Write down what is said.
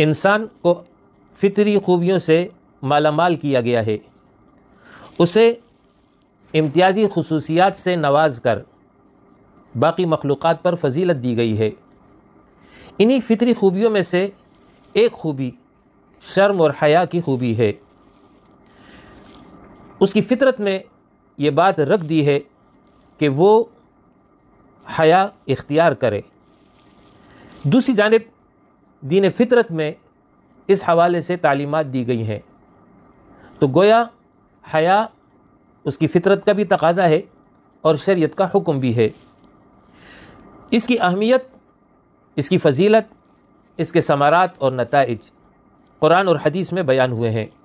इंसान को फितरी खूबियों से मालामाल किया गया है उसे इम्तियाजी खसूसियात से नवाज कर बाकी मखलूक़ पर फजीलत दी गई है इन्हीं फितरी खूबियों में से एक खूबी शर्म और हया की खूबी है उसकी फितरत में ये बात रख दी है कि वो हया इख्तियार करे दूसरी जानब दीन फितरत में इस हवाले से तालीमत दी गई हैं तो गोया हया उसकी फितरत का भी तकाजा है और शरीयत का हुक्म भी है इसकी अहमियत इसकी फजीलत इसके समारात और नतज कुरान और हदीस में बयान हुए हैं